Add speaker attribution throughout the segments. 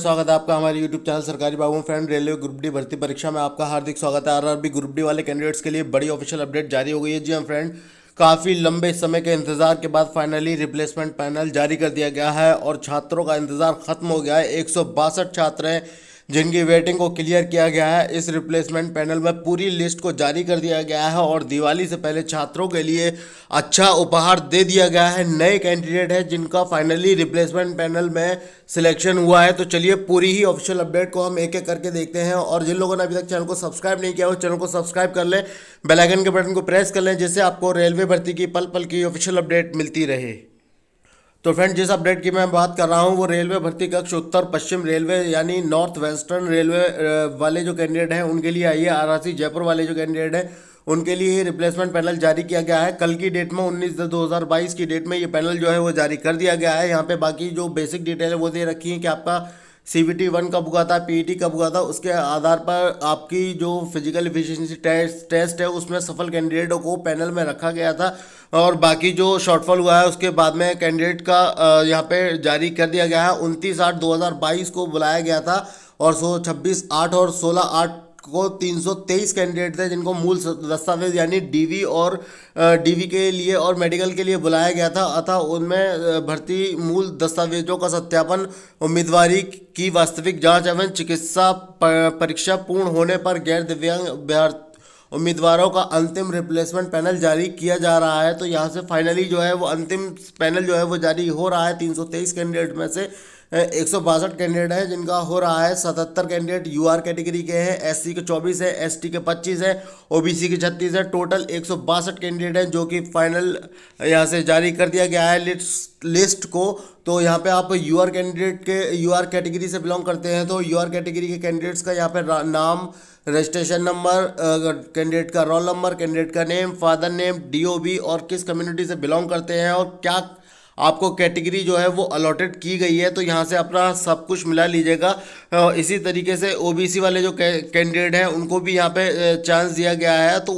Speaker 1: स्वागत है आपका हमारे YouTube channel Sarkari Babu friend railway group D भर्ती परीक्षा में आपका हार्दिक स्वागत है आरआरबी ग्रुप डी वाले कैंडिडेट्स के लिए बड़ी ऑफिशियल अपडेट जारी हो गई है जी हम फ्रेंड काफ़ी लंबे समय के इंतज़ार के बाद फाइनली रिप्लेसमेंट पैनल जारी कर दिया गया है और छात्रों का इंतज़ार खत्म हो गया है एक छात्र हैं जिनकी वेटिंग को क्लियर किया गया है इस रिप्लेसमेंट पैनल में पूरी लिस्ट को जारी कर दिया गया है और दिवाली से पहले छात्रों के लिए अच्छा उपहार दे दिया गया है नए कैंडिडेट है जिनका फाइनली रिप्लेसमेंट पैनल में सिलेक्शन हुआ है तो चलिए पूरी ही ऑफिशियल अपडेट को हम एक एक करके देखते हैं और जिन लोगों ने अभी तक चैनल को सब्सक्राइब नहीं किया वो चैनल को सब्सक्राइब कर लें बेलाइकन के बटन को प्रेस कर लें जिससे आपको रेलवे भर्ती की पल पल की ऑफिशियल अपडेट मिलती रहे तो फ्रेंड जिस अपडेट की मैं बात कर रहा हूँ वो रेलवे भर्ती कक्ष उत्तर पश्चिम रेलवे यानी नॉर्थ वेस्टर्न रेलवे वाले जो कैंडिडेट हैं उनके लिए आई है आरआरसी जयपुर वाले जो कैंडिडेट हैं उनके लिए ही रिप्लेसमेंट पैनल जारी किया गया है कल की डेट में 19 दस 2022 की डेट में ये पैनल जो है वो जारी कर दिया गया है यहाँ पे बाकी जो बेसिक डिटेल है वो दे रखी है कि आपका सी बी टी वन कब हुआ था पी टी e कब हुआ था उसके आधार पर आपकी जो फिजिकल एफिशिएंसी टेस्ट टेस्ट है उसमें सफल कैंडिडेटों को पैनल में रखा गया था और बाकी जो शॉर्टफॉल हुआ है उसके बाद में कैंडिडेट का यहाँ पे जारी कर दिया गया है उनतीस आठ दो हज़ार बाईस को बुलाया गया था और सो छब्बीस आठ और सोलह आठ को 323 कैंडिडेट थे जिनको मूल दस्तावेज यानी डीवी और डीवी के लिए और मेडिकल के लिए बुलाया गया था अतः उनमें भर्ती मूल दस्तावेजों का सत्यापन उम्मीदवारी की वास्तविक जांच एवं चिकित्सा परीक्षा पूर्ण होने पर गैर दिव्यांग उम्मीदवारों का अंतिम रिप्लेसमेंट पैनल जारी किया जा रहा है तो यहाँ से फाइनली जो है वो अंतिम पैनल जो है वो जारी हो रहा है तीन कैंडिडेट में से एक कैंडिडेट हैं जिनका हो रहा है सतहत्तर कैंडिडेट यू कैटेगरी के हैं एस के चौबीस है एस के पच्चीस है ओ के छत्तीस है टोटल एक कैंडिडेट हैं जो कि फाइनल यहाँ से जारी कर दिया गया है लिस्ट लिस्ट को तो यहाँ पे आप यू कैंडिडेट के यू कैटेगरी से बिलोंग करते हैं तो यू कैटेगरी के कैंडिडेट्स का यहाँ पे नाम रजिस्ट्रेशन नंबर कैंडिडेट का रोल नंबर कैंडिडेट का नेम फादर नेम डीओबी और किस कम्युनिटी से बिलोंग करते हैं और क्या आपको कैटेगरी जो है वो अलॉटेड की गई है तो यहाँ से अपना सब कुछ मिला लीजिएगा इसी तरीके से ओबीसी वाले जो कैंडिडेट हैं उनको भी यहाँ पे चांस दिया गया है तो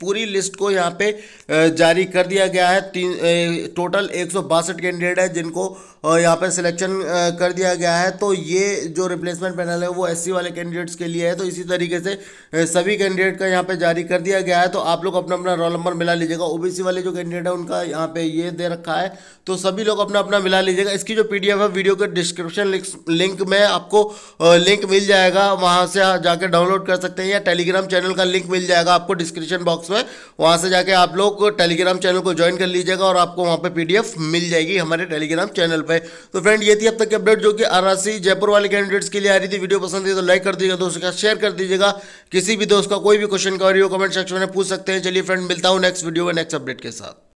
Speaker 1: पूरी लिस्ट को यहाँ पे जारी कर दिया गया है तीन टोटल एक कैंडिडेट है जिनको यहाँ पे सिलेक्शन कर दिया गया है तो ये जो रिप्लेसमेंट पैनल है वो एस वाले कैंडिडेट्स के लिए है तो इसी तरीके से सभी कैंडिडेट का यहाँ पे जारी कर दिया गया है तो आप लोग अपना अपना रोल नंबर मिला लीजिएगा ओबीसी वाले जो कैंडिडेट है उनका यहाँ पे ये दे रखा है तो सभी लोग अपना अपना मिला लीजिएगा इसकी जो पी है वीडियो के डिस्क्रिप्शन लिंक में आपको लिंक मिल जाएगा वहाँ से जाके डाउनलोड कर सकते हैं या टेलीग्राम चैनल का लिंक मिल जाएगा आपको डिस्क्रिप्शन बॉक्स में वहाँ से जाके आप लोग टेलीग्राम चैनल को ज्वाइन कर लीजिएगा और आपको वहाँ पर पी मिल जाएगी हमारे टेलीग्राम चैनल पर तो फ्रेंड ये थी अब तक की अपडेट जो कि आरआरसी जयपुर वाले कैंडिडेट्स के लिए आ रही थी वीडियो पसंद थी तो लाइक कर दीजिएगा दोस्तों का शेयर कर दीजिएगा किसी भी दोस्त का कोई भी क्वेश्चन का कमेंट सेक्शन में पूछ सकते हैं चलिए फ्रेंड मिलता हूँ नेक्स्ट वीडियो में नेक्स्ट अपडेट के साथ